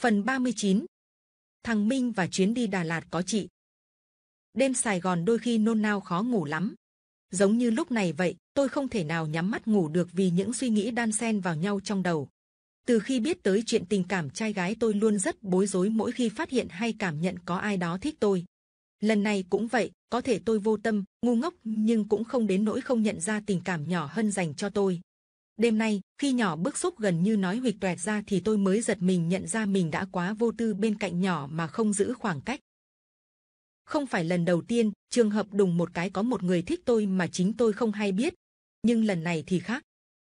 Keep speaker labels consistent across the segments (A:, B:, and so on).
A: Phần 39 Thằng Minh và chuyến đi Đà Lạt có chị. Đêm Sài Gòn đôi khi nôn nao khó ngủ lắm. Giống như lúc này vậy, tôi không thể nào nhắm mắt ngủ được vì những suy nghĩ đan xen vào nhau trong đầu. Từ khi biết tới chuyện tình cảm trai gái tôi luôn rất bối rối mỗi khi phát hiện hay cảm nhận có ai đó thích tôi. Lần này cũng vậy, có thể tôi vô tâm, ngu ngốc nhưng cũng không đến nỗi không nhận ra tình cảm nhỏ hơn dành cho tôi. Đêm nay, khi nhỏ bức xúc gần như nói huyệt toẹt ra thì tôi mới giật mình nhận ra mình đã quá vô tư bên cạnh nhỏ mà không giữ khoảng cách. Không phải lần đầu tiên, trường hợp đùng một cái có một người thích tôi mà chính tôi không hay biết. Nhưng lần này thì khác.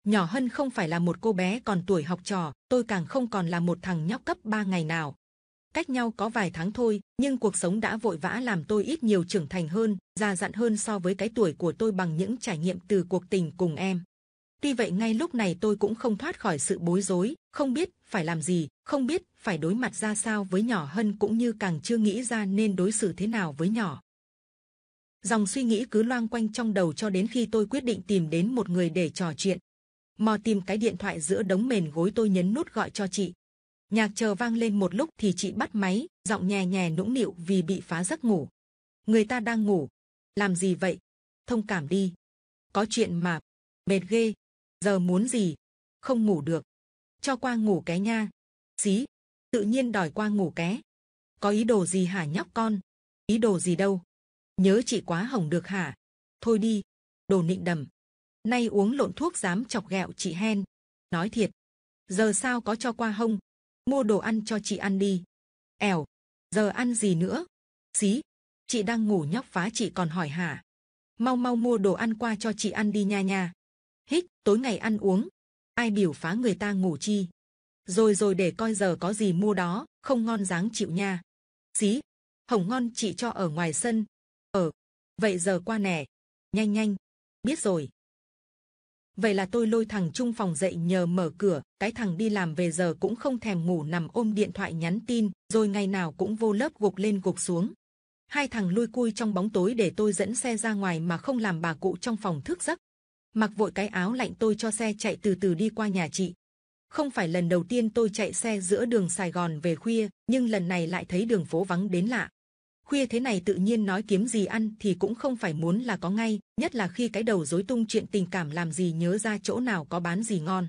A: Nhỏ hơn không phải là một cô bé còn tuổi học trò, tôi càng không còn là một thằng nhóc cấp 3 ngày nào. Cách nhau có vài tháng thôi, nhưng cuộc sống đã vội vã làm tôi ít nhiều trưởng thành hơn, già dặn hơn so với cái tuổi của tôi bằng những trải nghiệm từ cuộc tình cùng em. Tuy vậy ngay lúc này tôi cũng không thoát khỏi sự bối rối, không biết phải làm gì, không biết phải đối mặt ra sao với nhỏ hơn cũng như càng chưa nghĩ ra nên đối xử thế nào với nhỏ. Dòng suy nghĩ cứ loang quanh trong đầu cho đến khi tôi quyết định tìm đến một người để trò chuyện. Mò tìm cái điện thoại giữa đống mền gối tôi nhấn nút gọi cho chị. Nhạc chờ vang lên một lúc thì chị bắt máy, giọng nhè nhè nũng nịu vì bị phá giấc ngủ. Người ta đang ngủ. Làm gì vậy? Thông cảm đi. Có chuyện mà. Mệt ghê, Giờ muốn gì? Không ngủ được. Cho qua ngủ cái nha. Xí, tự nhiên đòi qua ngủ ké. Có ý đồ gì hả nhóc con? Ý đồ gì đâu? Nhớ chị quá hỏng được hả? Thôi đi, đồ nịnh đầm. Nay uống lộn thuốc dám chọc ghẹo chị hen. Nói thiệt, giờ sao có cho qua hông? Mua đồ ăn cho chị ăn đi. Ẻo, giờ ăn gì nữa? Xí, chị đang ngủ nhóc phá chị còn hỏi hả? Mau mau mua đồ ăn qua cho chị ăn đi nha nha hít, tối ngày ăn uống. Ai biểu phá người ta ngủ chi. Rồi rồi để coi giờ có gì mua đó, không ngon dáng chịu nha. Xí, hồng ngon chị cho ở ngoài sân. Ở, ờ, vậy giờ qua nè. Nhanh nhanh, biết rồi. Vậy là tôi lôi thằng Trung phòng dậy nhờ mở cửa, cái thằng đi làm về giờ cũng không thèm ngủ nằm ôm điện thoại nhắn tin, rồi ngày nào cũng vô lớp gục lên gục xuống. Hai thằng lui cui trong bóng tối để tôi dẫn xe ra ngoài mà không làm bà cụ trong phòng thức giấc, mặc vội cái áo lạnh tôi cho xe chạy từ từ đi qua nhà chị. Không phải lần đầu tiên tôi chạy xe giữa đường Sài Gòn về khuya, nhưng lần này lại thấy đường phố vắng đến lạ. Khuya thế này tự nhiên nói kiếm gì ăn thì cũng không phải muốn là có ngay, nhất là khi cái đầu rối tung chuyện tình cảm làm gì nhớ ra chỗ nào có bán gì ngon.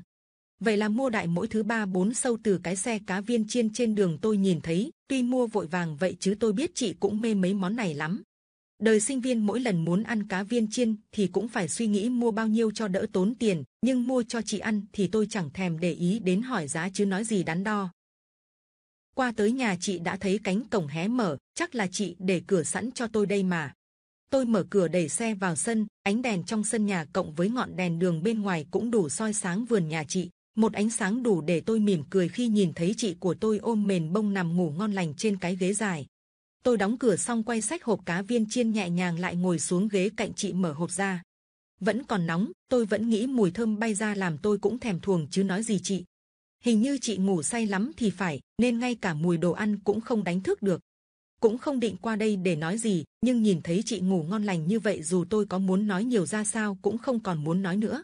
A: Vậy là mua đại mỗi thứ ba bốn sâu từ cái xe cá viên chiên trên đường tôi nhìn thấy, tuy mua vội vàng vậy chứ tôi biết chị cũng mê mấy món này lắm, Đời sinh viên mỗi lần muốn ăn cá viên chiên thì cũng phải suy nghĩ mua bao nhiêu cho đỡ tốn tiền, nhưng mua cho chị ăn thì tôi chẳng thèm để ý đến hỏi giá chứ nói gì đắn đo. Qua tới nhà chị đã thấy cánh cổng hé mở, chắc là chị để cửa sẵn cho tôi đây mà. Tôi mở cửa đẩy xe vào sân, ánh đèn trong sân nhà cộng với ngọn đèn đường bên ngoài cũng đủ soi sáng vườn nhà chị. Một ánh sáng đủ để tôi mỉm cười khi nhìn thấy chị của tôi ôm mền bông nằm ngủ ngon lành trên cái ghế dài tôi đóng cửa xong quay sách hộp cá viên chiên nhẹ nhàng lại ngồi xuống ghế cạnh chị mở hộp ra vẫn còn nóng tôi vẫn nghĩ mùi thơm bay ra làm tôi cũng thèm thuồng chứ nói gì chị hình như chị ngủ say lắm thì phải nên ngay cả mùi đồ ăn cũng không đánh thức được cũng không định qua đây để nói gì nhưng nhìn thấy chị ngủ ngon lành như vậy dù tôi có muốn nói nhiều ra sao cũng không còn muốn nói nữa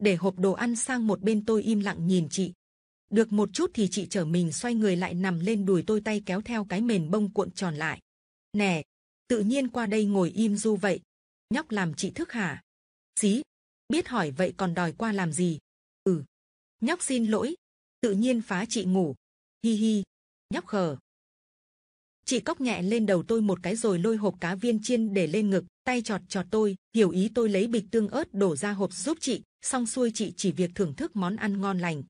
A: để hộp đồ ăn sang một bên tôi im lặng nhìn chị được một chút thì chị trở mình xoay người lại nằm lên đùi tôi tay kéo theo cái mền bông cuộn tròn lại. Nè, tự nhiên qua đây ngồi im du vậy. Nhóc làm chị thức hả? Xí, biết hỏi vậy còn đòi qua làm gì? Ừ, nhóc xin lỗi. Tự nhiên phá chị ngủ. Hi hi, nhóc khờ. Chị cốc nhẹ lên đầu tôi một cái rồi lôi hộp cá viên chiên để lên ngực, tay chọt chọt tôi, hiểu ý tôi lấy bịch tương ớt đổ ra hộp giúp chị, xong xuôi chị chỉ việc thưởng thức món ăn ngon lành.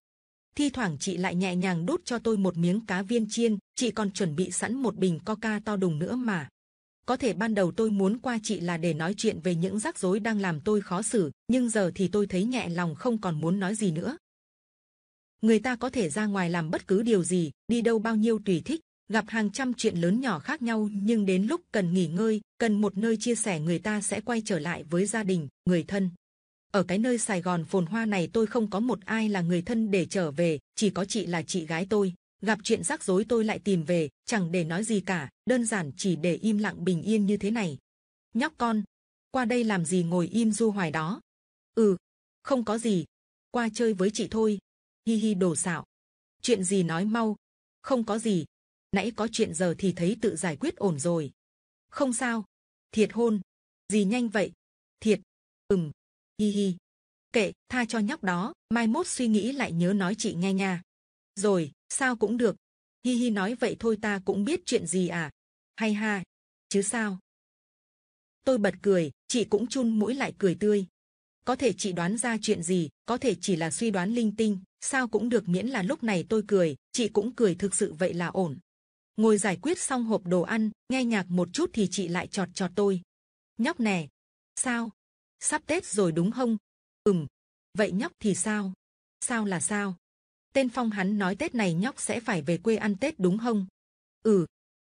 A: Thi thoảng chị lại nhẹ nhàng đút cho tôi một miếng cá viên chiên, chị còn chuẩn bị sẵn một bình coca to đùng nữa mà. Có thể ban đầu tôi muốn qua chị là để nói chuyện về những rắc rối đang làm tôi khó xử, nhưng giờ thì tôi thấy nhẹ lòng không còn muốn nói gì nữa. Người ta có thể ra ngoài làm bất cứ điều gì, đi đâu bao nhiêu tùy thích, gặp hàng trăm chuyện lớn nhỏ khác nhau nhưng đến lúc cần nghỉ ngơi, cần một nơi chia sẻ người ta sẽ quay trở lại với gia đình, người thân ở cái nơi Sài Gòn phồn hoa này tôi không có một ai là người thân để trở về, chỉ có chị là chị gái tôi. Gặp chuyện rắc rối tôi lại tìm về, chẳng để nói gì cả, đơn giản chỉ để im lặng bình yên như thế này. Nhóc con, qua đây làm gì ngồi im du hoài đó? Ừ, không có gì, qua chơi với chị thôi. Hi hi đồ xạo. Chuyện gì nói mau, không có gì. Nãy có chuyện giờ thì thấy tự giải quyết ổn rồi. Không sao, thiệt hôn. Gì nhanh vậy? Thiệt, ừm, Hi hi. Kệ, tha cho nhóc đó, mai mốt suy nghĩ lại nhớ nói chị nghe nha. Rồi, sao cũng được. Hi hi nói vậy thôi ta cũng biết chuyện gì à. Hay ha, chứ sao. Tôi bật cười, chị cũng chun mũi lại cười tươi. Có thể chị đoán ra chuyện gì, có thể chỉ là suy đoán linh tinh, sao cũng được miễn là lúc này tôi cười, chị cũng cười thực sự vậy là ổn. Ngồi giải quyết xong hộp đồ ăn, nghe nhạc một chút thì chị lại chọt chọt tôi. Nhóc nè, sao, Sắp Tết rồi đúng không? Ừm. Vậy nhóc thì sao? Sao là sao? Tên Phong hắn nói Tết này nhóc sẽ phải về quê ăn Tết đúng không? Ừ.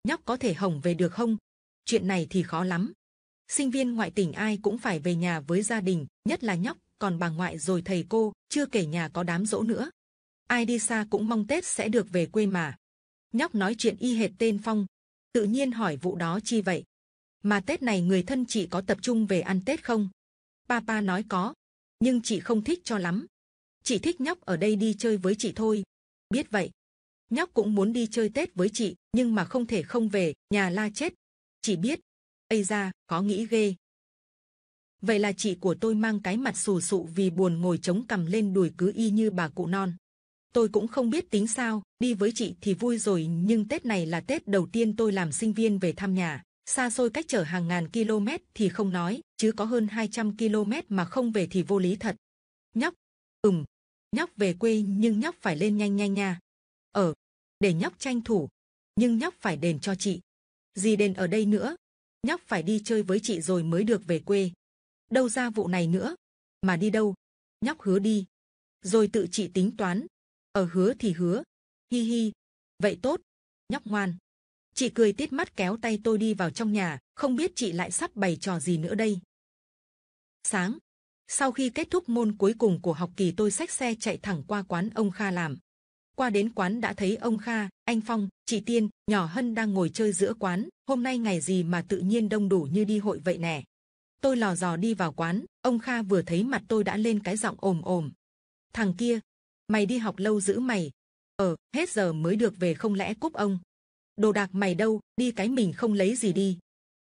A: Nhóc có thể hồng về được không? Chuyện này thì khó lắm. Sinh viên ngoại tỉnh ai cũng phải về nhà với gia đình, nhất là nhóc, còn bà ngoại rồi thầy cô, chưa kể nhà có đám dỗ nữa. Ai đi xa cũng mong Tết sẽ được về quê mà. Nhóc nói chuyện y hệt tên Phong, tự nhiên hỏi vụ đó chi vậy? Mà Tết này người thân chị có tập trung về ăn Tết không? Papa nói có, nhưng chị không thích cho lắm. Chị thích nhóc ở đây đi chơi với chị thôi. Biết vậy, nhóc cũng muốn đi chơi Tết với chị, nhưng mà không thể không về, nhà la chết. Chị biết, ây ra, khó nghĩ ghê. Vậy là chị của tôi mang cái mặt xù xụ vì buồn ngồi chống cằm lên đùi cứ y như bà cụ non. Tôi cũng không biết tính sao, đi với chị thì vui rồi nhưng Tết này là Tết đầu tiên tôi làm sinh viên về thăm nhà. Xa xôi cách trở hàng ngàn km thì không nói, chứ có hơn 200 km mà không về thì vô lý thật. Nhóc, ừm, nhóc về quê nhưng nhóc phải lên nhanh nhanh nha. Ở, ờ, để nhóc tranh thủ, nhưng nhóc phải đền cho chị. Gì đền ở đây nữa, nhóc phải đi chơi với chị rồi mới được về quê. Đâu ra vụ này nữa, mà đi đâu, nhóc hứa đi. Rồi tự chị tính toán, ở ờ, hứa thì hứa, hi hi, vậy tốt, nhóc ngoan. Chị cười tít mắt kéo tay tôi đi vào trong nhà, không biết chị lại sắp bày trò gì nữa đây sáng. Sau khi kết thúc môn cuối cùng của học kỳ tôi xách xe chạy thẳng qua quán ông Kha làm. Qua đến quán đã thấy ông Kha, anh Phong, chị Tiên, nhỏ Hân đang ngồi chơi giữa quán. Hôm nay ngày gì mà tự nhiên đông đủ như đi hội vậy nè. Tôi lò dò đi vào quán, ông Kha vừa thấy mặt tôi đã lên cái giọng ồm ồm. Thằng kia, mày đi học lâu giữ mày. Ờ, hết giờ mới được về không lẽ cúp ông. Đồ đạc mày đâu, đi cái mình không lấy gì đi.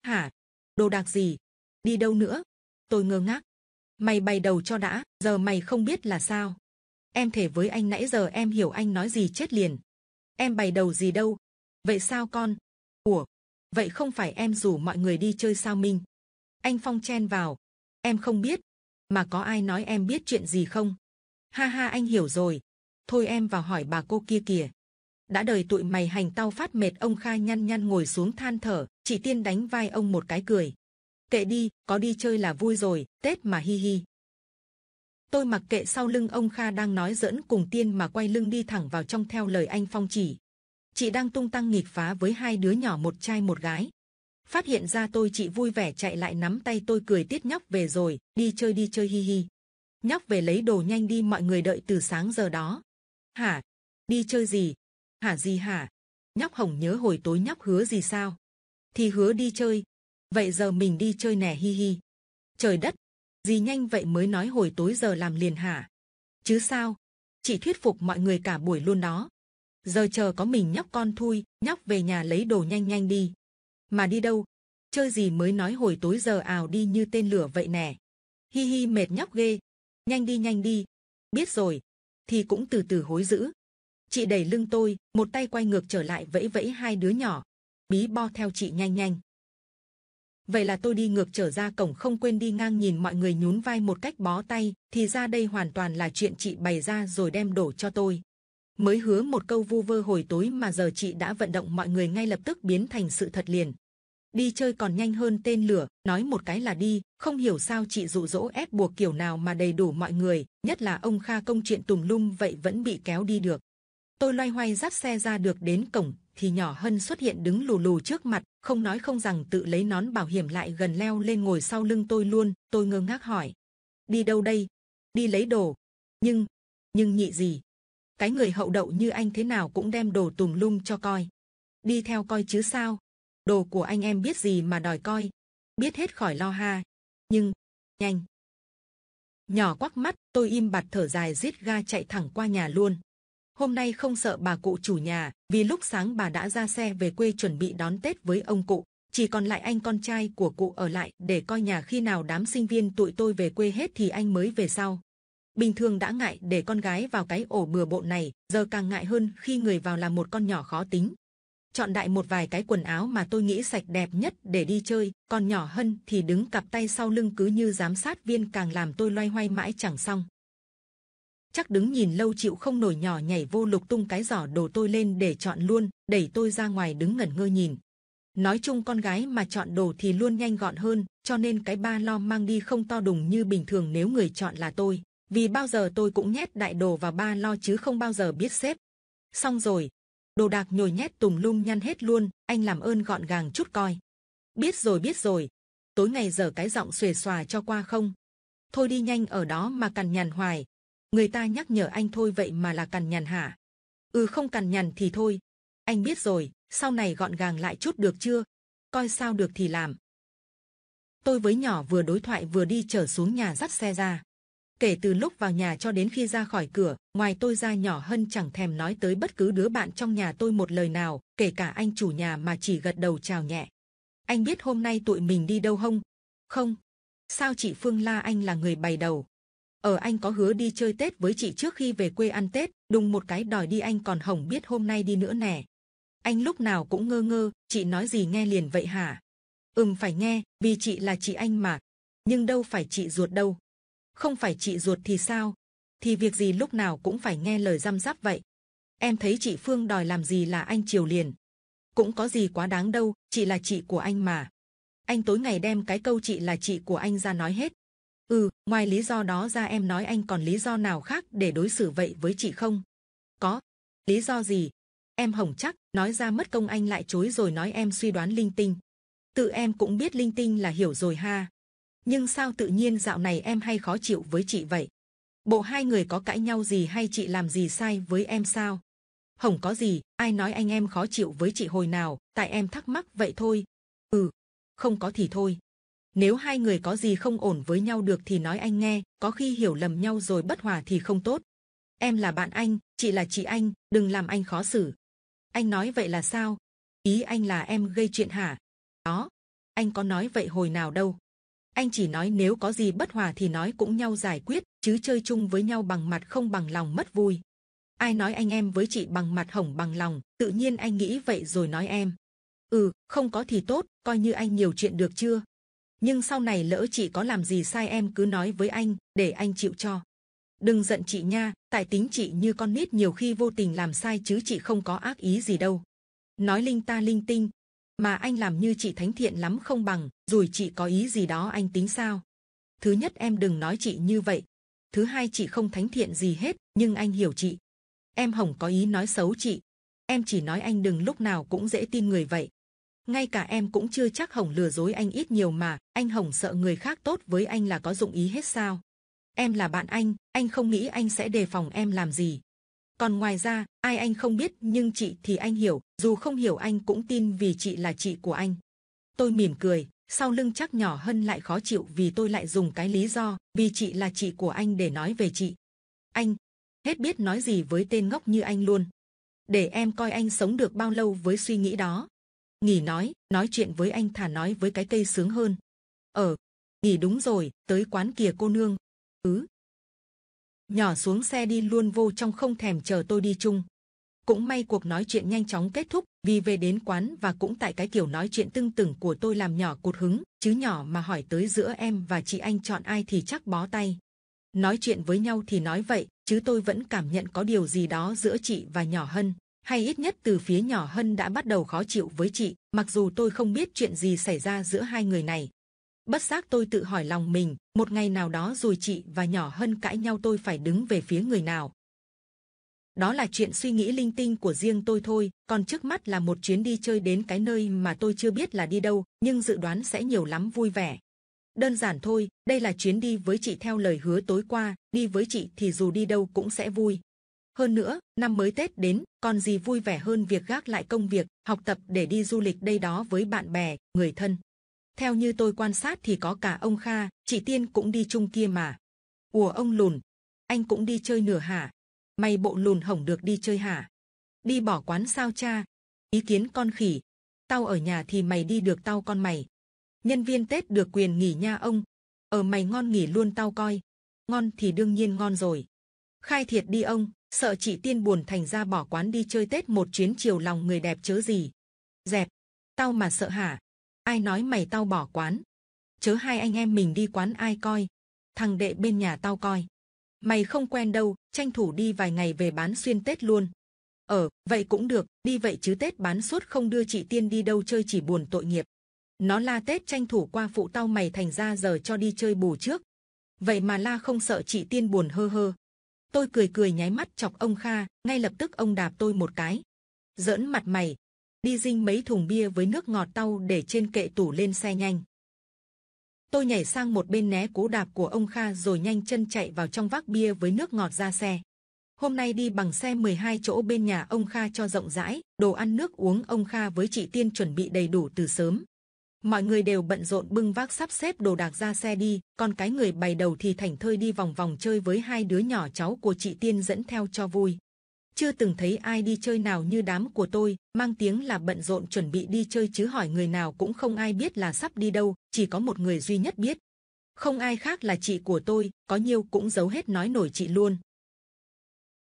A: Hả? Đồ đạc gì? Đi đâu nữa? tôi ngơ ngác mày bày đầu cho đã giờ mày không biết là sao em thể với anh nãy giờ em hiểu anh nói gì chết liền em bày đầu gì đâu vậy sao con ủa vậy không phải em rủ mọi người đi chơi sao minh anh phong chen vào em không biết mà có ai nói em biết chuyện gì không ha ha anh hiểu rồi thôi em vào hỏi bà cô kia kìa đã đời tụi mày hành tao phát mệt ông khai nhăn nhăn ngồi xuống than thở chị tiên đánh vai ông một cái cười kệ đi, có đi chơi là vui rồi, Tết mà hi hi. Tôi mặc kệ sau lưng ông Kha đang nói dẫn cùng tiên mà quay lưng đi thẳng vào trong theo lời anh Phong chỉ. Chị đang tung tăng nghịch phá với hai đứa nhỏ một trai một gái. Phát hiện ra tôi chị vui vẻ chạy lại nắm tay tôi cười tiết nhóc về rồi, đi chơi đi chơi hi hi. Nhóc về lấy đồ nhanh đi mọi người đợi từ sáng giờ đó. Hả? Đi chơi gì? Hả gì hả? Nhóc hồng nhớ hồi tối nhóc hứa gì sao? Thì hứa đi chơi, vậy giờ mình đi chơi nè hi hi trời đất gì nhanh vậy mới nói hồi tối giờ làm liền hả chứ sao chị thuyết phục mọi người cả buổi luôn đó giờ chờ có mình nhóc con thui nhóc về nhà lấy đồ nhanh nhanh đi mà đi đâu chơi gì mới nói hồi tối giờ ào đi như tên lửa vậy nè hi hi mệt nhóc ghê nhanh đi nhanh đi biết rồi thì cũng từ từ hối giữ chị đẩy lưng tôi một tay quay ngược trở lại vẫy vẫy hai đứa nhỏ bí bo theo chị nhanh nhanh vậy là tôi đi ngược trở ra cổng không quên đi ngang nhìn mọi người nhún vai một cách bó tay thì ra đây hoàn toàn là chuyện chị bày ra rồi đem đổ cho tôi mới hứa một câu vu vơ hồi tối mà giờ chị đã vận động mọi người ngay lập tức biến thành sự thật liền đi chơi còn nhanh hơn tên lửa nói một cái là đi không hiểu sao chị dụ dỗ ép buộc kiểu nào mà đầy đủ mọi người nhất là ông kha công chuyện tùng lum vậy vẫn bị kéo đi được tôi loay hoay dắt xe ra được đến cổng thì nhỏ hơn xuất hiện đứng lù lù trước mặt không nói không rằng tự lấy nón bảo hiểm lại gần leo lên ngồi sau lưng tôi luôn tôi ngơ ngác hỏi đi đâu đây đi lấy đồ nhưng nhưng nhị gì cái người hậu đậu như anh thế nào cũng đem đồ tùm lum cho coi đi theo coi chứ sao đồ của anh em biết gì mà đòi coi biết hết khỏi lo ha nhưng nhanh nhỏ quắc mắt tôi im bặt thở dài giết ga chạy thẳng qua nhà luôn hôm nay không sợ bà cụ chủ nhà vì lúc sáng bà đã ra xe về quê chuẩn bị đón tết với ông cụ chỉ còn lại anh con trai của cụ ở lại để coi nhà khi nào đám sinh viên tụi tôi về quê hết thì anh mới về sau bình thường đã ngại để con gái vào cái ổ bừa bộn này giờ càng ngại hơn khi người vào là một con nhỏ khó tính chọn đại một vài cái quần áo mà tôi nghĩ sạch đẹp nhất để đi chơi còn nhỏ hơn thì đứng cặp tay sau lưng cứ như giám sát viên càng làm tôi loay hoay mãi chẳng xong chắc đứng nhìn lâu chịu không nổi nhỏ nhảy vô lục tung cái giỏ đồ tôi lên để chọn luôn, đẩy tôi ra ngoài đứng ngẩn ngơ nhìn. Nói chung con gái mà chọn đồ thì luôn nhanh gọn hơn, cho nên cái ba lo mang đi không to đùng như bình thường nếu người chọn là tôi. Vì bao giờ tôi cũng nhét đại đồ vào ba lo chứ không bao giờ biết xếp. Xong rồi, đồ đạc nhồi nhét tùm lum nhăn hết luôn, anh làm ơn gọn gàng chút coi. Biết rồi biết rồi, tối ngày giờ cái giọng xuề xòa cho qua không. Thôi đi nhanh ở đó mà cằn nhằn hoài, người ta nhắc nhở anh thôi vậy mà là cằn nhằn hả? Ừ không cằn nhằn thì thôi, anh biết rồi, sau này gọn gàng lại chút được chưa? Coi sao được thì làm. Tôi với nhỏ vừa đối thoại vừa đi trở xuống nhà dắt xe ra. Kể từ lúc vào nhà cho đến khi ra khỏi cửa, ngoài tôi ra nhỏ hơn chẳng thèm nói tới bất cứ đứa bạn trong nhà tôi một lời nào, kể cả anh chủ nhà mà chỉ gật đầu chào nhẹ. Anh biết hôm nay tụi mình đi đâu không? Không. Sao chị Phương la anh là người bày đầu? ở anh có hứa đi chơi Tết với chị trước khi về quê ăn Tết, đùng một cái đòi đi anh còn hỏng biết hôm nay đi nữa nè. Anh lúc nào cũng ngơ ngơ, chị nói gì nghe liền vậy hả? Ừm phải nghe, vì chị là chị anh mà. Nhưng đâu phải chị ruột đâu. Không phải chị ruột thì sao? Thì việc gì lúc nào cũng phải nghe lời răm rắp vậy. Em thấy chị Phương đòi làm gì là anh chiều liền. Cũng có gì quá đáng đâu, chị là chị của anh mà. Anh tối ngày đem cái câu chị là chị của anh ra nói hết, ừ ngoài lý do đó ra em nói anh còn lý do nào khác để đối xử vậy với chị không có lý do gì em hỏng chắc nói ra mất công anh lại chối rồi nói em suy đoán linh tinh tự em cũng biết linh tinh là hiểu rồi ha nhưng sao tự nhiên dạo này em hay khó chịu với chị vậy bộ hai người có cãi nhau gì hay chị làm gì sai với em sao hỏng có gì ai nói anh em khó chịu với chị hồi nào tại em thắc mắc vậy thôi ừ không có thì thôi nếu hai người có gì không ổn với nhau được thì nói anh nghe, có khi hiểu lầm nhau rồi bất hòa thì không tốt. Em là bạn anh, chị là chị anh, đừng làm anh khó xử. Anh nói vậy là sao? Ý anh là em gây chuyện hả? Đó, anh có nói vậy hồi nào đâu. Anh chỉ nói nếu có gì bất hòa thì nói cũng nhau giải quyết, chứ chơi chung với nhau bằng mặt không bằng lòng mất vui. Ai nói anh em với chị bằng mặt hỏng bằng lòng, tự nhiên anh nghĩ vậy rồi nói em. Ừ, không có thì tốt, coi như anh nhiều chuyện được chưa? nhưng sau này lỡ chị có làm gì sai em cứ nói với anh để anh chịu cho đừng giận chị nha tại tính chị như con nít nhiều khi vô tình làm sai chứ chị không có ác ý gì đâu nói linh ta linh tinh mà anh làm như chị thánh thiện lắm không bằng rồi chị có ý gì đó anh tính sao thứ nhất em đừng nói chị như vậy thứ hai chị không thánh thiện gì hết nhưng anh hiểu chị em hồng có ý nói xấu chị em chỉ nói anh đừng lúc nào cũng dễ tin người vậy ngay cả em cũng chưa chắc hồng lừa dối anh ít nhiều mà anh hồng sợ người khác tốt với anh là có dụng ý hết sao em là bạn anh anh không nghĩ anh sẽ đề phòng em làm gì còn ngoài ra ai anh không biết nhưng chị thì anh hiểu dù không hiểu anh cũng tin vì chị là chị của anh tôi mỉm cười sau lưng chắc nhỏ hơn lại khó chịu vì tôi lại dùng cái lý do vì chị là chị của anh để nói về chị anh hết biết nói gì với tên ngốc như anh luôn để em coi anh sống được bao lâu với suy nghĩ đó Nghỉ nói, nói chuyện với anh thà nói với cái cây sướng hơn. ở ờ, nghỉ đúng rồi, tới quán kia cô nương. ứ ừ. Nhỏ xuống xe đi luôn vô trong không thèm chờ tôi đi chung. Cũng may cuộc nói chuyện nhanh chóng kết thúc, vì về đến quán và cũng tại cái kiểu nói chuyện tưng tửng của tôi làm nhỏ cột hứng, chứ nhỏ mà hỏi tới giữa em và chị anh chọn ai thì chắc bó tay. Nói chuyện với nhau thì nói vậy, chứ tôi vẫn cảm nhận có điều gì đó giữa chị và nhỏ hơn hay ít nhất từ phía nhỏ Hân đã bắt đầu khó chịu với chị, mặc dù tôi không biết chuyện gì xảy ra giữa hai người này. Bất giác tôi tự hỏi lòng mình, một ngày nào đó rồi chị và nhỏ Hân cãi nhau tôi phải đứng về phía người nào. Đó là chuyện suy nghĩ linh tinh của riêng tôi thôi, còn trước mắt là một chuyến đi chơi đến cái nơi mà tôi chưa biết là đi đâu, nhưng dự đoán sẽ nhiều lắm vui vẻ. Đơn giản thôi, đây là chuyến đi với chị theo lời hứa tối qua, đi với chị thì dù đi đâu cũng sẽ vui. Hơn nữa, năm mới Tết đến, còn gì vui vẻ hơn việc gác lại công việc, học tập để đi du lịch đây đó với bạn bè, người thân. Theo như tôi quan sát thì có cả ông Kha, chị Tiên cũng đi chung kia mà. Ủa ông lùn, anh cũng đi chơi nửa hả? May bộ lùn hỏng được đi chơi hả? Đi bỏ quán sao cha? Ý kiến con khỉ. Tao ở nhà thì mày đi được tao con mày. Nhân viên Tết được quyền nghỉ nha ông. Ở ờ mày ngon nghỉ luôn tao coi. Ngon thì đương nhiên ngon rồi. Khai thiệt đi ông sợ chị tiên buồn thành ra bỏ quán đi chơi tết một chuyến chiều lòng người đẹp chớ gì dẹp tao mà sợ hả ai nói mày tao bỏ quán chớ hai anh em mình đi quán ai coi thằng đệ bên nhà tao coi mày không quen đâu tranh thủ đi vài ngày về bán xuyên tết luôn ở ờ, vậy cũng được đi vậy chứ tết bán suốt không đưa chị tiên đi đâu chơi chỉ buồn tội nghiệp nó la tết tranh thủ qua phụ tao mày thành ra giờ cho đi chơi bù trước vậy mà la không sợ chị tiên buồn hơ hơ Tôi cười cười nháy mắt chọc ông Kha, ngay lập tức ông đạp tôi một cái. Giỡn mặt mày, đi dinh mấy thùng bia với nước ngọt tao để trên kệ tủ lên xe nhanh. Tôi nhảy sang một bên né cú đạp của ông Kha rồi nhanh chân chạy vào trong vác bia với nước ngọt ra xe. Hôm nay đi bằng xe 12 chỗ bên nhà ông Kha cho rộng rãi, đồ ăn nước uống ông Kha với chị Tiên chuẩn bị đầy đủ từ sớm, mọi người đều bận rộn bưng vác sắp xếp đồ đạc ra xe đi còn cái người bày đầu thì thảnh thơi đi vòng vòng chơi với hai đứa nhỏ cháu của chị tiên dẫn theo cho vui chưa từng thấy ai đi chơi nào như đám của tôi mang tiếng là bận rộn chuẩn bị đi chơi chứ hỏi người nào cũng không ai biết là sắp đi đâu chỉ có một người duy nhất biết không ai khác là chị của tôi có nhiêu cũng giấu hết nói nổi chị luôn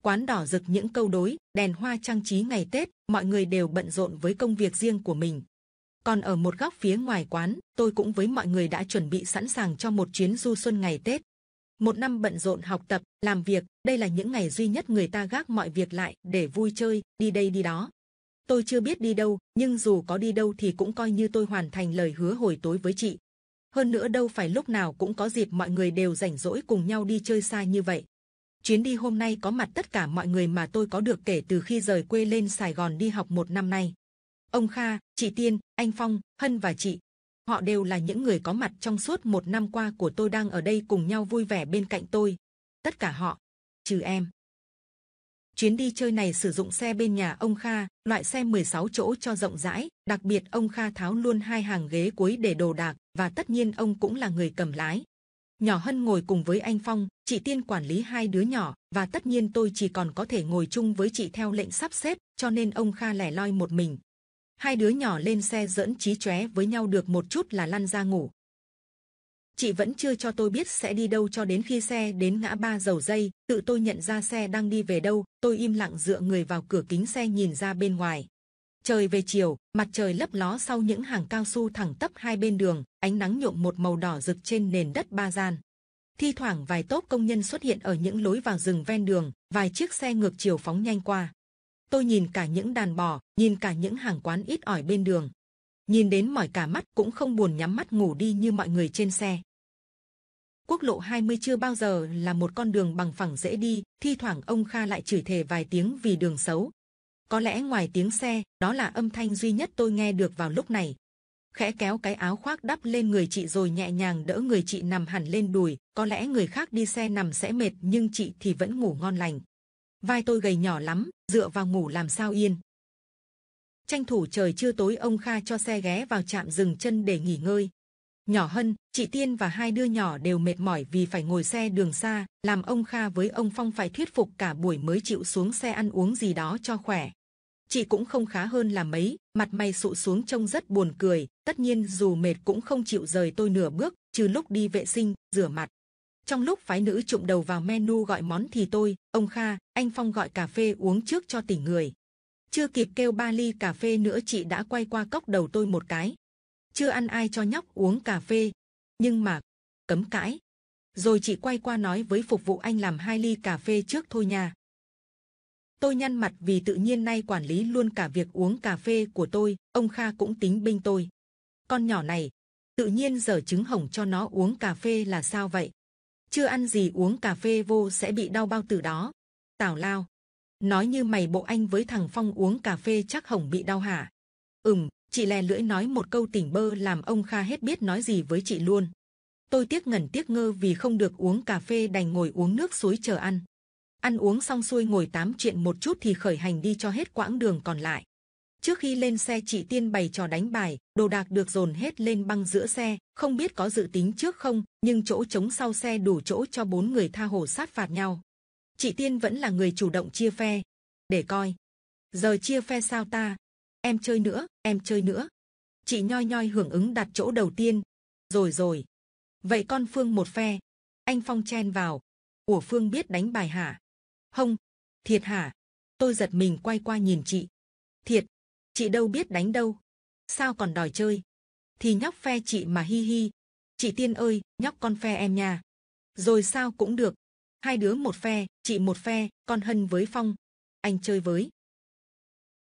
A: quán đỏ rực những câu đối đèn hoa trang trí ngày tết mọi người đều bận rộn với công việc riêng của mình còn ở một góc phía ngoài quán, tôi cũng với mọi người đã chuẩn bị sẵn sàng cho một chuyến du xuân ngày Tết. Một năm bận rộn học tập, làm việc, đây là những ngày duy nhất người ta gác mọi việc lại để vui chơi, đi đây đi đó. Tôi chưa biết đi đâu, nhưng dù có đi đâu thì cũng coi như tôi hoàn thành lời hứa hồi tối với chị. Hơn nữa đâu phải lúc nào cũng có dịp mọi người đều rảnh rỗi cùng nhau đi chơi xa như vậy. Chuyến đi hôm nay có mặt tất cả mọi người mà tôi có được kể từ khi rời quê lên Sài Gòn đi học một năm nay. Ông Kha, chị Tiên, anh Phong, Hân và chị. Họ đều là những người có mặt trong suốt một năm qua của tôi đang ở đây cùng nhau vui vẻ bên cạnh tôi. Tất cả họ, trừ em. Chuyến đi chơi này sử dụng xe bên nhà ông Kha, loại xe 16 chỗ cho rộng rãi, đặc biệt ông Kha tháo luôn hai hàng ghế cuối để đồ đạc, và tất nhiên ông cũng là người cầm lái. Nhỏ Hân ngồi cùng với anh Phong, chị Tiên quản lý hai đứa nhỏ, và tất nhiên tôi chỉ còn có thể ngồi chung với chị theo lệnh sắp xếp, cho nên ông Kha lẻ loi một mình, hai đứa nhỏ lên xe dẫn trí chóe với nhau được một chút là lăn ra ngủ. Chị vẫn chưa cho tôi biết sẽ đi đâu cho đến khi xe đến ngã ba dầu dây, tự tôi nhận ra xe đang đi về đâu, tôi im lặng dựa người vào cửa kính xe nhìn ra bên ngoài. Trời về chiều, mặt trời lấp ló sau những hàng cao su thẳng tắp hai bên đường, ánh nắng nhuộm một màu đỏ rực trên nền đất ba gian. Thi thoảng vài tốp công nhân xuất hiện ở những lối vào rừng ven đường, vài chiếc xe ngược chiều phóng nhanh qua tôi nhìn cả những đàn bò, nhìn cả những hàng quán ít ỏi bên đường. Nhìn đến mỏi cả mắt cũng không buồn nhắm mắt ngủ đi như mọi người trên xe. Quốc lộ 20 chưa bao giờ là một con đường bằng phẳng dễ đi, thi thoảng ông Kha lại chửi thề vài tiếng vì đường xấu. Có lẽ ngoài tiếng xe, đó là âm thanh duy nhất tôi nghe được vào lúc này. Khẽ kéo cái áo khoác đắp lên người chị rồi nhẹ nhàng đỡ người chị nằm hẳn lên đùi. Có lẽ người khác đi xe nằm sẽ mệt nhưng chị thì vẫn ngủ ngon lành vai tôi gầy nhỏ lắm dựa vào ngủ làm sao yên tranh thủ trời chưa tối ông kha cho xe ghé vào trạm dừng chân để nghỉ ngơi nhỏ hân chị tiên và hai đứa nhỏ đều mệt mỏi vì phải ngồi xe đường xa làm ông kha với ông phong phải thuyết phục cả buổi mới chịu xuống xe ăn uống gì đó cho khỏe chị cũng không khá hơn là mấy mặt mày sụ xuống trông rất buồn cười tất nhiên dù mệt cũng không chịu rời tôi nửa bước trừ lúc đi vệ sinh rửa mặt trong lúc phái nữ trụng đầu vào menu gọi món thì tôi, ông Kha, anh Phong gọi cà phê uống trước cho tỉnh người. Chưa kịp kêu ba ly cà phê nữa chị đã quay qua cốc đầu tôi một cái. Chưa ăn ai cho nhóc uống cà phê. Nhưng mà, cấm cãi. Rồi chị quay qua nói với phục vụ anh làm hai ly cà phê trước thôi nha. Tôi nhăn mặt vì tự nhiên nay quản lý luôn cả việc uống cà phê của tôi, ông Kha cũng tính binh tôi. Con nhỏ này, tự nhiên giờ trứng hỏng cho nó uống cà phê là sao vậy? chưa ăn gì uống cà phê vô sẽ bị đau bao tử đó. Tào lao. Nói như mày bộ anh với thằng Phong uống cà phê chắc hỏng bị đau hả? Ừm, chị lè lưỡi nói một câu tỉnh bơ làm ông Kha hết biết nói gì với chị luôn. Tôi tiếc ngẩn tiếc ngơ vì không được uống cà phê đành ngồi uống nước suối chờ ăn. Ăn uống xong xuôi ngồi tám chuyện một chút thì khởi hành đi cho hết quãng đường còn lại. Trước khi lên xe chị Tiên bày trò đánh bài, đồ đạc được dồn hết lên băng giữa xe, không biết có dự tính trước không, nhưng chỗ trống sau xe đủ chỗ cho bốn người tha hồ sát phạt nhau. Chị Tiên vẫn là người chủ động chia phe. Để coi. Giờ chia phe sao ta? Em chơi nữa, em chơi nữa. Chị nhoi nhoi hưởng ứng đặt chỗ đầu tiên. Rồi rồi. Vậy con Phương một phe. Anh Phong chen vào. Ủa Phương biết đánh bài hả? Không. Thiệt hả? Tôi giật mình quay qua nhìn chị. Thiệt, Chị đâu biết đánh đâu. Sao còn đòi chơi? Thì nhóc phe chị mà hi hi. Chị Tiên ơi, nhóc con phe em nha. Rồi sao cũng được. Hai đứa một phe, chị một phe, con Hân với Phong. Anh chơi với.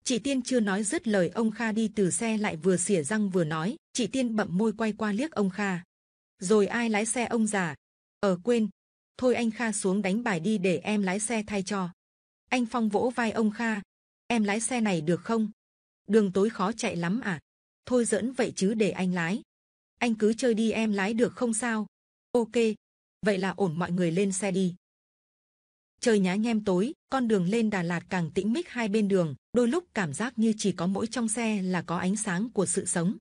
A: Chị Tiên chưa nói dứt lời ông Kha đi từ xe lại vừa xỉa răng vừa nói. Chị Tiên bậm môi quay qua liếc ông Kha. Rồi ai lái xe ông già? ở ờ, quên. Thôi anh Kha xuống đánh bài đi để em lái xe thay cho. Anh Phong vỗ vai ông Kha. Em lái xe này được không? đường tối khó chạy lắm à? Thôi dẫn vậy chứ để anh lái. Anh cứ chơi đi em lái được không sao? Ok, vậy là ổn mọi người lên xe đi. Trời nhá nhem tối, con đường lên Đà Lạt càng tĩnh mịch hai bên đường, đôi lúc cảm giác như chỉ có mỗi trong xe là có ánh sáng của sự sống.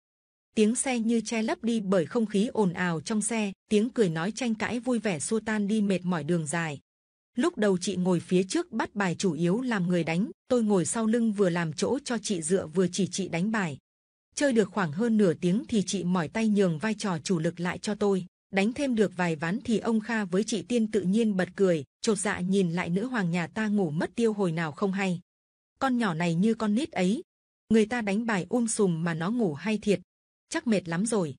A: Tiếng xe như che lấp đi bởi không khí ồn ào trong xe, tiếng cười nói tranh cãi vui vẻ xua tan đi mệt mỏi đường dài, lúc đầu chị ngồi phía trước bắt bài chủ yếu làm người đánh tôi ngồi sau lưng vừa làm chỗ cho chị dựa vừa chỉ chị đánh bài chơi được khoảng hơn nửa tiếng thì chị mỏi tay nhường vai trò chủ lực lại cho tôi đánh thêm được vài ván thì ông kha với chị tiên tự nhiên bật cười chột dạ nhìn lại nữ hoàng nhà ta ngủ mất tiêu hồi nào không hay con nhỏ này như con nít ấy người ta đánh bài um sùm mà nó ngủ hay thiệt chắc mệt lắm rồi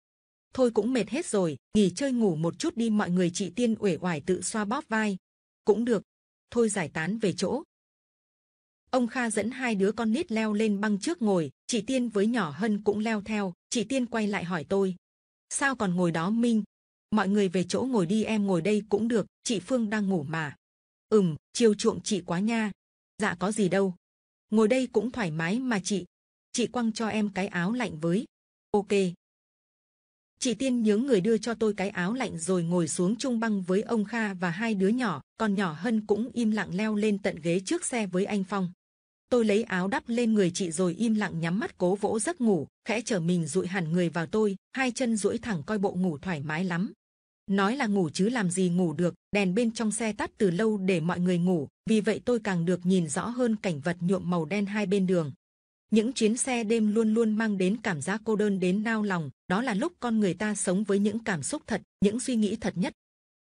A: thôi cũng mệt hết rồi nghỉ chơi ngủ một chút đi mọi người chị tiên uể oải tự xoa bóp vai cũng được thôi giải tán về chỗ ông kha dẫn hai đứa con nít leo lên băng trước ngồi chị tiên với nhỏ hân cũng leo theo chị tiên quay lại hỏi tôi sao còn ngồi đó minh mọi người về chỗ ngồi đi em ngồi đây cũng được chị phương đang ngủ mà ừm chiều chuộng chị quá nha dạ có gì đâu ngồi đây cũng thoải mái mà chị chị quăng cho em cái áo lạnh với ok Chị Tiên nhớ người đưa cho tôi cái áo lạnh rồi ngồi xuống chung băng với ông Kha và hai đứa nhỏ, còn nhỏ Hân cũng im lặng leo lên tận ghế trước xe với anh Phong. Tôi lấy áo đắp lên người chị rồi im lặng nhắm mắt cố vỗ giấc ngủ, khẽ trở mình dụi hẳn người vào tôi, hai chân duỗi thẳng coi bộ ngủ thoải mái lắm. Nói là ngủ chứ làm gì ngủ được, đèn bên trong xe tắt từ lâu để mọi người ngủ, vì vậy tôi càng được nhìn rõ hơn cảnh vật nhuộm màu đen hai bên đường. Những chuyến xe đêm luôn luôn mang đến cảm giác cô đơn đến nao lòng, đó là lúc con người ta sống với những cảm xúc thật, những suy nghĩ thật nhất.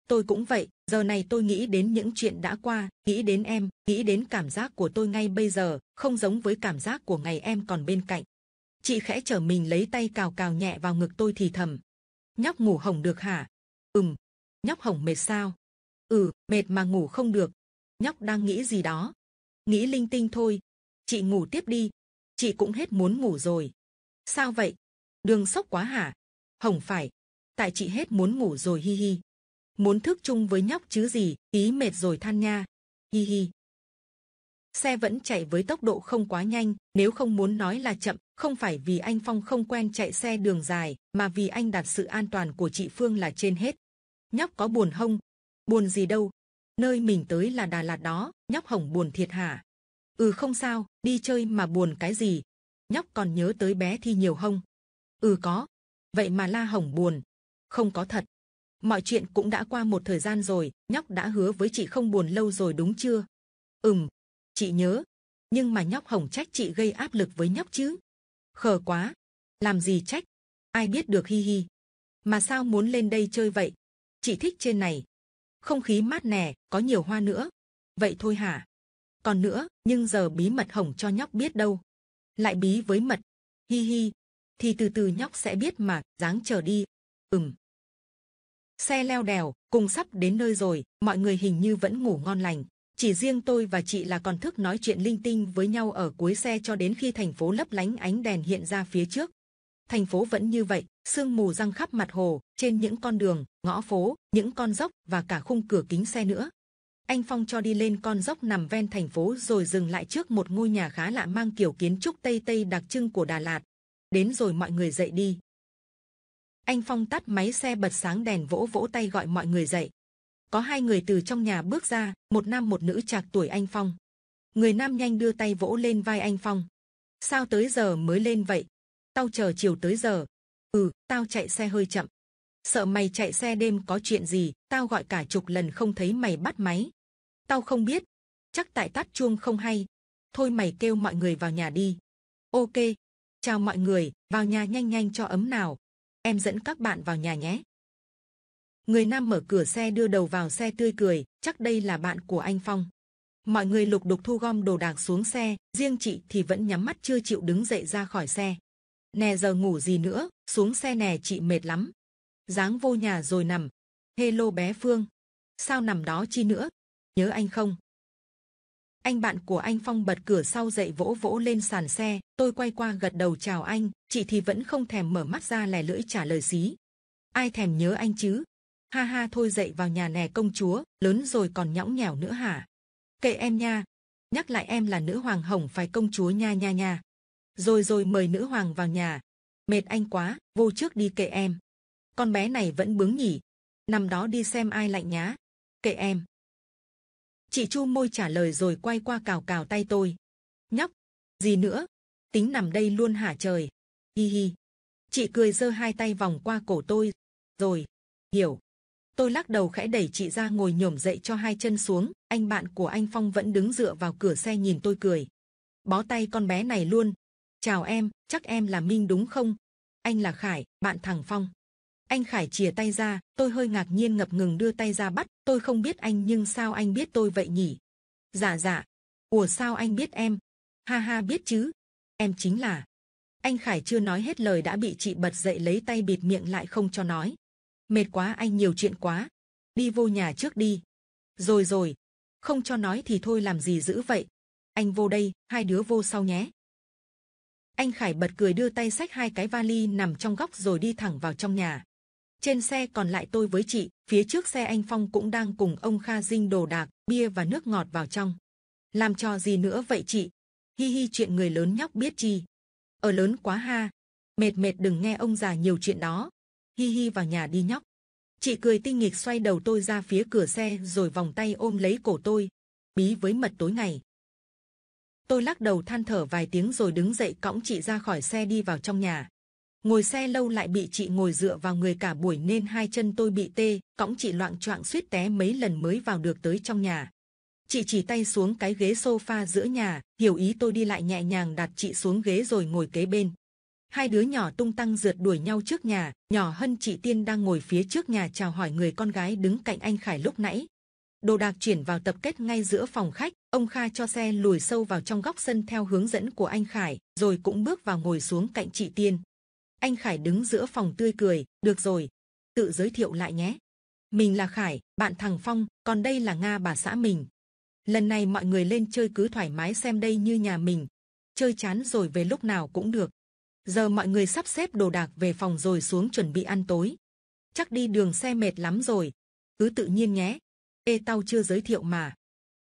A: Tôi cũng vậy, giờ này tôi nghĩ đến những chuyện đã qua, nghĩ đến em, nghĩ đến cảm giác của tôi ngay bây giờ, không giống với cảm giác của ngày em còn bên cạnh. Chị khẽ trở mình lấy tay cào cào nhẹ vào ngực tôi thì thầm. Nhóc ngủ hỏng được hả? Ừm. Nhóc hỏng mệt sao? Ừ, mệt mà ngủ không được. Nhóc đang nghĩ gì đó. Nghĩ linh tinh thôi. Chị ngủ tiếp đi, chị cũng hết muốn ngủ rồi. Sao vậy? Đường sốc quá hả? Hồng phải, tại chị hết muốn ngủ rồi hi hi. Muốn thức chung với nhóc chứ gì, ý mệt rồi than nha. Hi hi. Xe vẫn chạy với tốc độ không quá nhanh, nếu không muốn nói là chậm, không phải vì anh Phong không quen chạy xe đường dài, mà vì anh đặt sự an toàn của chị Phương là trên hết. Nhóc có buồn không? Buồn gì đâu. Nơi mình tới là Đà Lạt đó, nhóc hồng buồn thiệt hả? ừ không sao đi chơi mà buồn cái gì nhóc còn nhớ tới bé thi nhiều không ừ có vậy mà la hỏng buồn không có thật mọi chuyện cũng đã qua một thời gian rồi nhóc đã hứa với chị không buồn lâu rồi đúng chưa ừm chị nhớ nhưng mà nhóc hỏng trách chị gây áp lực với nhóc chứ khờ quá làm gì trách ai biết được hi hi mà sao muốn lên đây chơi vậy chị thích trên này không khí mát nè, có nhiều hoa nữa vậy thôi hả còn nữa, nhưng giờ bí mật hỏng cho nhóc biết đâu. Lại bí với mật. Hi hi. Thì từ từ nhóc sẽ biết mà, dáng chờ đi. Ừm. Xe leo đèo, cùng sắp đến nơi rồi, mọi người hình như vẫn ngủ ngon lành. Chỉ riêng tôi và chị là còn thức nói chuyện linh tinh với nhau ở cuối xe cho đến khi thành phố lấp lánh ánh đèn hiện ra phía trước. Thành phố vẫn như vậy, sương mù răng khắp mặt hồ, trên những con đường, ngõ phố, những con dốc và cả khung cửa kính xe nữa anh Phong cho đi lên con dốc nằm ven thành phố rồi dừng lại trước một ngôi nhà khá lạ mang kiểu kiến trúc Tây Tây đặc trưng của Đà Lạt. Đến rồi mọi người dậy đi. Anh Phong tắt máy xe bật sáng đèn vỗ vỗ tay gọi mọi người dậy. Có hai người từ trong nhà bước ra, một nam một nữ trạc tuổi anh Phong. Người nam nhanh đưa tay vỗ lên vai anh Phong. Sao tới giờ mới lên vậy? Tao chờ chiều tới giờ. Ừ, tao chạy xe hơi chậm. Sợ mày chạy xe đêm có chuyện gì, tao gọi cả chục lần không thấy mày bắt máy. Tao không biết. Chắc tại tát chuông không hay. Thôi mày kêu mọi người vào nhà đi. Ok. Chào mọi người, vào nhà nhanh nhanh cho ấm nào. Em dẫn các bạn vào nhà nhé. Người nam mở cửa xe đưa đầu vào xe tươi cười, chắc đây là bạn của anh Phong. Mọi người lục đục thu gom đồ đạc xuống xe, riêng chị thì vẫn nhắm mắt chưa chịu đứng dậy ra khỏi xe. Nè giờ ngủ gì nữa, xuống xe nè chị mệt lắm. Dáng vô nhà rồi nằm. Hello bé Phương. Sao nằm đó chi nữa, nhớ anh không? Anh bạn của anh Phong bật cửa sau dậy vỗ vỗ lên sàn xe, tôi quay qua gật đầu chào anh, chị thì vẫn không thèm mở mắt ra lè lưỡi trả lời xí. Ai thèm nhớ anh chứ? Ha ha thôi dậy vào nhà nè công chúa, lớn rồi còn nhõng nhẽo nữa hả? Kệ em nha, nhắc lại em là nữ hoàng hồng phải công chúa nha nha nha. Rồi rồi mời nữ hoàng vào nhà. Mệt anh quá, vô trước đi kệ em. Con bé này vẫn bướng nhỉ. Nằm đó đi xem ai lạnh nhá. Kệ em chị chu môi trả lời rồi quay qua cào cào tay tôi nhóc gì nữa tính nằm đây luôn hả trời hi hi chị cười giơ hai tay vòng qua cổ tôi rồi hiểu tôi lắc đầu khẽ đẩy chị ra ngồi nhổm dậy cho hai chân xuống anh bạn của anh phong vẫn đứng dựa vào cửa xe nhìn tôi cười bó tay con bé này luôn chào em chắc em là minh đúng không anh là khải bạn thằng phong anh Khải chìa tay ra, tôi hơi ngạc nhiên ngập ngừng đưa tay ra bắt, tôi không biết anh nhưng sao anh biết tôi vậy nhỉ? Dạ dạ, ủa sao anh biết em? Ha ha biết chứ, em chính là. Anh Khải chưa nói hết lời đã bị chị bật dậy lấy tay bịt miệng lại không cho nói. Mệt quá anh nhiều chuyện quá, đi vô nhà trước đi. Rồi rồi, không cho nói thì thôi làm gì giữ vậy. Anh vô đây, hai đứa vô sau nhé. Anh Khải bật cười đưa tay xách hai cái vali nằm trong góc rồi đi thẳng vào trong nhà. Trên xe còn lại tôi với chị, phía trước xe anh Phong cũng đang cùng ông Kha Dinh đồ đạc, bia và nước ngọt vào trong. Làm trò gì nữa vậy chị? Hi hi chuyện người lớn nhóc biết chi. Ở lớn quá ha. Mệt mệt đừng nghe ông già nhiều chuyện đó. Hi hi vào nhà đi nhóc. Chị cười tinh nghịch xoay đầu tôi ra phía cửa xe rồi vòng tay ôm lấy cổ tôi. Bí với mật tối ngày. Tôi lắc đầu than thở vài tiếng rồi đứng dậy cõng chị ra khỏi xe đi vào trong nhà ngồi xe lâu lại bị chị ngồi dựa vào người cả buổi nên hai chân tôi bị tê cõng chị loạn choạng suýt té mấy lần mới vào được tới trong nhà chị chỉ tay xuống cái ghế sofa giữa nhà hiểu ý tôi đi lại nhẹ nhàng đặt chị xuống ghế rồi ngồi kế bên hai đứa nhỏ tung tăng rượt đuổi nhau trước nhà nhỏ hơn chị tiên đang ngồi phía trước nhà chào hỏi người con gái đứng cạnh anh khải lúc nãy đồ đạc chuyển vào tập kết ngay giữa phòng khách ông kha cho xe lùi sâu vào trong góc sân theo hướng dẫn của anh khải rồi cũng bước vào ngồi xuống cạnh chị tiên anh Khải đứng giữa phòng tươi cười, được rồi, tự giới thiệu lại nhé. Mình là Khải, bạn thằng Phong, còn đây là Nga bà xã mình. Lần này mọi người lên chơi cứ thoải mái xem đây như nhà mình. Chơi chán rồi về lúc nào cũng được. Giờ mọi người sắp xếp đồ đạc về phòng rồi xuống chuẩn bị ăn tối. Chắc đi đường xe mệt lắm rồi. Cứ tự nhiên nhé. Ê tao chưa giới thiệu mà.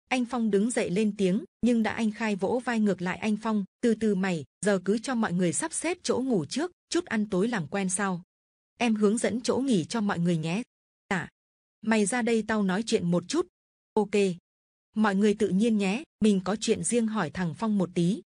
A: Anh Phong đứng dậy lên tiếng, nhưng đã anh khai vỗ vai ngược lại anh Phong, từ từ mày, giờ cứ cho mọi người sắp xếp chỗ ngủ trước, chút ăn tối làm quen sau. Em hướng dẫn chỗ nghỉ cho mọi người nhé. Tả, dạ. mày ra đây tao nói chuyện một chút. Ok. Mọi người tự nhiên nhé, mình có chuyện riêng hỏi thằng Phong một tí.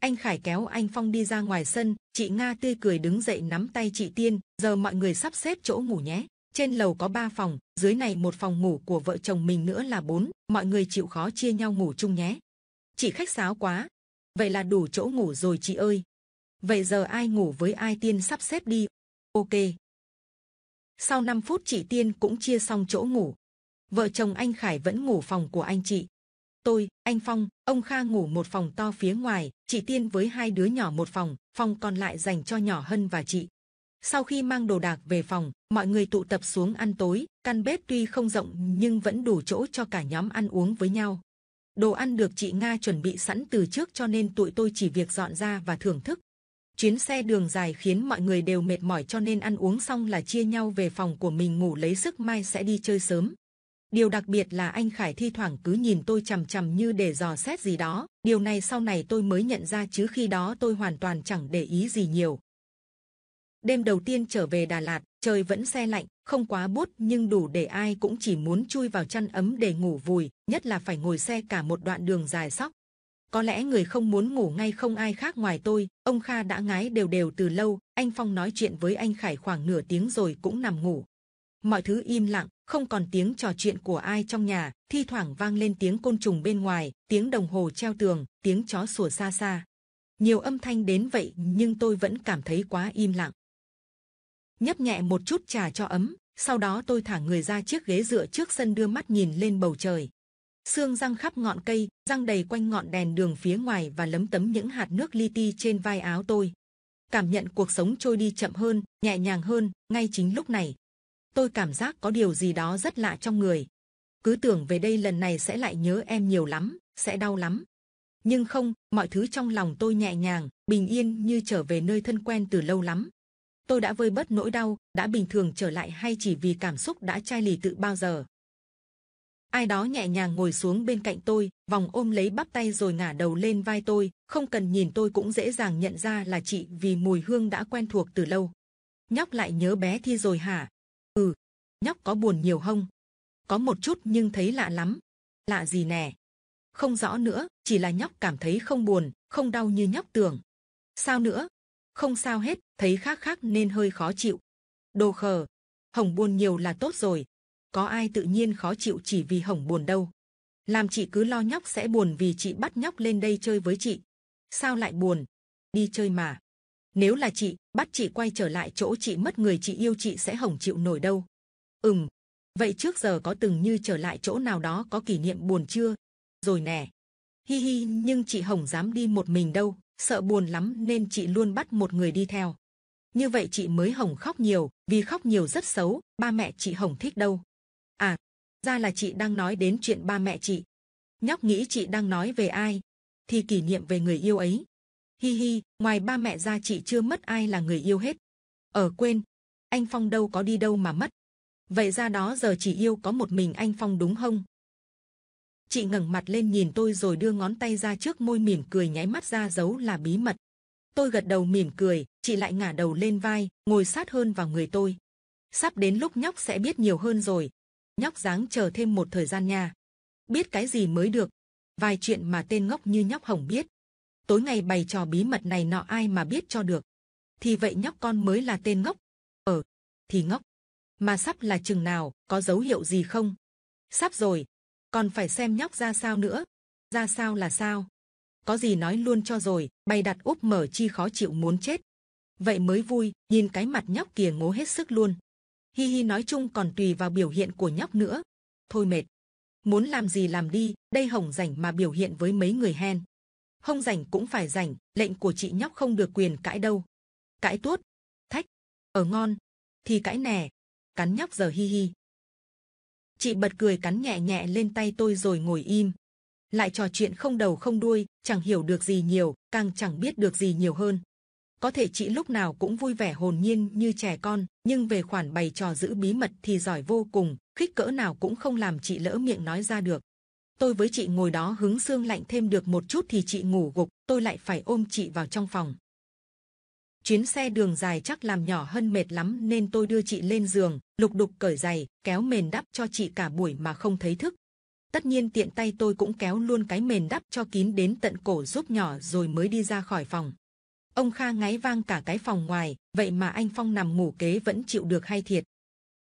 A: Anh Khải kéo anh Phong đi ra ngoài sân, chị Nga tươi cười đứng dậy nắm tay chị Tiên, giờ mọi người sắp xếp chỗ ngủ nhé. Trên lầu có ba phòng, dưới này một phòng ngủ của vợ chồng mình nữa là bốn. Mọi người chịu khó chia nhau ngủ chung nhé. Chị khách sáo quá. Vậy là đủ chỗ ngủ rồi chị ơi. Vậy giờ ai ngủ với ai tiên sắp xếp đi. Ok. Sau 5 phút chị Tiên cũng chia xong chỗ ngủ. Vợ chồng anh Khải vẫn ngủ phòng của anh chị. Tôi, anh Phong, ông Kha ngủ một phòng to phía ngoài, chị Tiên với hai đứa nhỏ một phòng, phòng còn lại dành cho nhỏ Hân và chị. Sau khi mang đồ đạc về phòng, mọi người tụ tập xuống ăn tối. Căn bếp tuy không rộng nhưng vẫn đủ chỗ cho cả nhóm ăn uống với nhau. Đồ ăn được chị Nga chuẩn bị sẵn từ trước cho nên tụi tôi chỉ việc dọn ra và thưởng thức. Chuyến xe đường dài khiến mọi người đều mệt mỏi cho nên ăn uống xong là chia nhau về phòng của mình ngủ lấy sức mai sẽ đi chơi sớm. Điều đặc biệt là anh Khải thi thoảng cứ nhìn tôi chằm chằm như để dò xét gì đó. Điều này sau này tôi mới nhận ra chứ khi đó tôi hoàn toàn chẳng để ý gì nhiều. Đêm đầu tiên trở về Đà Lạt, trời vẫn xe lạnh, không quá bút nhưng đủ để ai cũng chỉ muốn chui vào chăn ấm để ngủ vùi, nhất là phải ngồi xe cả một đoạn đường dài sóc. Có lẽ người không muốn ngủ ngay không ai khác ngoài tôi, ông Kha đã ngái đều đều từ lâu, anh Phong nói chuyện với anh Khải khoảng nửa tiếng rồi cũng nằm ngủ. Mọi thứ im lặng, không còn tiếng trò chuyện của ai trong nhà, thi thoảng vang lên tiếng côn trùng bên ngoài, tiếng đồng hồ treo tường, tiếng chó sủa xa xa. Nhiều âm thanh đến vậy nhưng tôi vẫn cảm thấy quá im lặng nhấp nhẹ một chút trà cho ấm. Sau đó tôi thả người ra chiếc ghế dựa trước sân đưa mắt nhìn lên bầu trời. Sương răng khắp ngọn cây, răng đầy quanh ngọn đèn đường phía ngoài và lấm tấm những hạt nước li ti trên vai áo tôi. Cảm nhận cuộc sống trôi đi chậm hơn, nhẹ nhàng hơn, ngay chính lúc này. Tôi cảm giác có điều gì đó rất lạ trong người. Cứ tưởng về đây lần này sẽ lại nhớ em nhiều lắm, sẽ đau lắm. Nhưng không, mọi thứ trong lòng tôi nhẹ nhàng, bình yên như trở về nơi thân quen từ lâu lắm tôi đã vơi bớt nỗi đau, đã bình thường trở lại hay chỉ vì cảm xúc đã chai lì tự bao giờ? Ai đó nhẹ nhàng ngồi xuống bên cạnh tôi, vòng ôm lấy bắp tay rồi ngả đầu lên vai tôi, không cần nhìn tôi cũng dễ dàng nhận ra là chị vì mùi hương đã quen thuộc từ lâu. Nhóc lại nhớ bé Thi rồi hả? Ừ, nhóc có buồn nhiều không? Có một chút nhưng thấy lạ lắm. Lạ gì nè? Không rõ nữa, chỉ là nhóc cảm thấy không buồn, không đau như nhóc tưởng. Sao nữa, không sao hết thấy khác khác nên hơi khó chịu đồ khờ hồng buồn nhiều là tốt rồi có ai tự nhiên khó chịu chỉ vì hồng buồn đâu làm chị cứ lo nhóc sẽ buồn vì chị bắt nhóc lên đây chơi với chị sao lại buồn đi chơi mà nếu là chị bắt chị quay trở lại chỗ chị mất người chị yêu chị sẽ hồng chịu nổi đâu ừm vậy trước giờ có từng như trở lại chỗ nào đó có kỷ niệm buồn chưa rồi nè hi hi nhưng chị hồng dám đi một mình đâu sợ buồn lắm nên chị luôn bắt một người đi theo. Như vậy chị mới hồng khóc nhiều, vì khóc nhiều rất xấu, ba mẹ chị hồng thích đâu. À, ra là chị đang nói đến chuyện ba mẹ chị. Nhóc nghĩ chị đang nói về ai? Thì kỷ niệm về người yêu ấy. Hi hi, ngoài ba mẹ ra chị chưa mất ai là người yêu hết. Ở quên, anh Phong đâu có đi đâu mà mất. Vậy ra đó giờ chị yêu có một mình anh Phong đúng không? chị ngẩng mặt lên nhìn tôi rồi đưa ngón tay ra trước môi mỉm cười nháy mắt ra dấu là bí mật tôi gật đầu mỉm cười chị lại ngả đầu lên vai ngồi sát hơn vào người tôi sắp đến lúc nhóc sẽ biết nhiều hơn rồi nhóc dáng chờ thêm một thời gian nha biết cái gì mới được vài chuyện mà tên ngốc như nhóc hỏng biết tối ngày bày trò bí mật này nọ ai mà biết cho được thì vậy nhóc con mới là tên ngốc ờ thì ngốc mà sắp là chừng nào có dấu hiệu gì không sắp rồi còn phải xem nhóc ra sao nữa ra sao là sao có gì nói luôn cho rồi bày đặt úp mở chi khó chịu muốn chết vậy mới vui nhìn cái mặt nhóc kìa ngố hết sức luôn hi hi nói chung còn tùy vào biểu hiện của nhóc nữa thôi mệt muốn làm gì làm đi đây hồng rảnh mà biểu hiện với mấy người hen không rảnh cũng phải rảnh lệnh của chị nhóc không được quyền cãi đâu cãi tuốt thách ở ngon thì cãi nè cắn nhóc giờ hi hi Chị bật cười cắn nhẹ nhẹ lên tay tôi rồi ngồi im. Lại trò chuyện không đầu không đuôi, chẳng hiểu được gì nhiều, càng chẳng biết được gì nhiều hơn. Có thể chị lúc nào cũng vui vẻ hồn nhiên như trẻ con, nhưng về khoản bày trò giữ bí mật thì giỏi vô cùng, khích cỡ nào cũng không làm chị lỡ miệng nói ra được. Tôi với chị ngồi đó hứng xương lạnh thêm được một chút thì chị ngủ gục, tôi lại phải ôm chị vào trong phòng chuyến xe đường dài chắc làm nhỏ hơn mệt lắm nên tôi đưa chị lên giường, lục đục cởi giày, kéo mền đắp cho chị cả buổi mà không thấy thức. Tất nhiên tiện tay tôi cũng kéo luôn cái mền đắp cho kín đến tận cổ giúp nhỏ rồi mới đi ra khỏi phòng. Ông Kha ngáy vang cả cái phòng ngoài, vậy mà anh Phong nằm ngủ kế vẫn chịu được hay thiệt.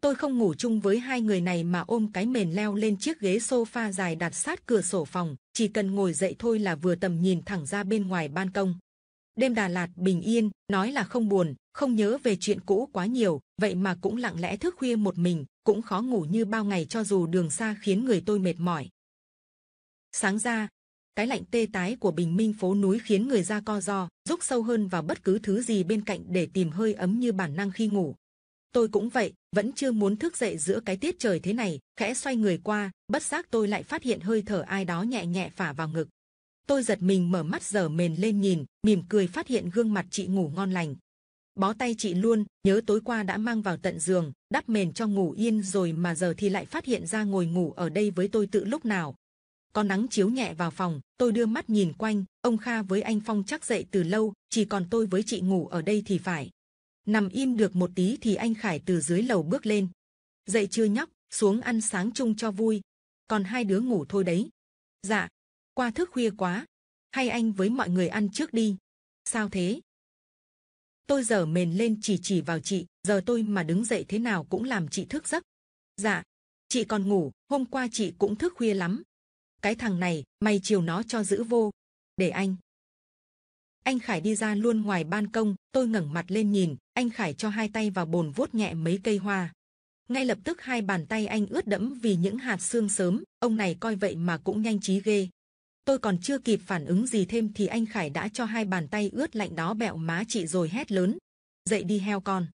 A: Tôi không ngủ chung với hai người này mà ôm cái mền leo lên chiếc ghế sofa dài đặt sát cửa sổ phòng, chỉ cần ngồi dậy thôi là vừa tầm nhìn thẳng ra bên ngoài ban công đêm Đà Lạt bình yên, nói là không buồn, không nhớ về chuyện cũ quá nhiều, vậy mà cũng lặng lẽ thức khuya một mình, cũng khó ngủ như bao ngày cho dù đường xa khiến người tôi mệt mỏi. Sáng ra, cái lạnh tê tái của bình minh phố núi khiến người ra co ro, rúc sâu hơn vào bất cứ thứ gì bên cạnh để tìm hơi ấm như bản năng khi ngủ. Tôi cũng vậy, vẫn chưa muốn thức dậy giữa cái tiết trời thế này, khẽ xoay người qua, bất giác tôi lại phát hiện hơi thở ai đó nhẹ nhẹ phả vào ngực, tôi giật mình mở mắt dở mền lên nhìn mỉm cười phát hiện gương mặt chị ngủ ngon lành bó tay chị luôn nhớ tối qua đã mang vào tận giường đắp mền cho ngủ yên rồi mà giờ thì lại phát hiện ra ngồi ngủ ở đây với tôi tự lúc nào có nắng chiếu nhẹ vào phòng tôi đưa mắt nhìn quanh ông kha với anh phong chắc dậy từ lâu chỉ còn tôi với chị ngủ ở đây thì phải nằm im được một tí thì anh khải từ dưới lầu bước lên dậy chưa nhóc xuống ăn sáng chung cho vui còn hai đứa ngủ thôi đấy dạ qua thức khuya quá hay anh với mọi người ăn trước đi sao thế tôi dở mền lên chỉ chỉ vào chị giờ tôi mà đứng dậy thế nào cũng làm chị thức giấc dạ chị còn ngủ hôm qua chị cũng thức khuya lắm cái thằng này mày chiều nó cho giữ vô để anh anh khải đi ra luôn ngoài ban công tôi ngẩng mặt lên nhìn anh khải cho hai tay vào bồn vuốt nhẹ mấy cây hoa ngay lập tức hai bàn tay anh ướt đẫm vì những hạt xương sớm ông này coi vậy mà cũng nhanh trí ghê tôi còn chưa kịp phản ứng gì thêm thì anh Khải đã cho hai bàn tay ướt lạnh đó bẹo má chị rồi hét lớn dậy đi heo con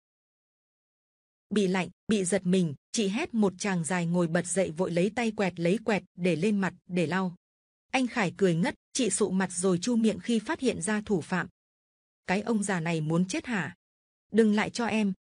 A: bị lạnh bị giật mình chị hét một chàng dài ngồi bật dậy vội lấy tay quẹt lấy quẹt để lên mặt để lau anh Khải cười ngất chị sụ mặt rồi chu miệng khi phát hiện ra thủ phạm cái ông già này muốn chết hả đừng lại cho em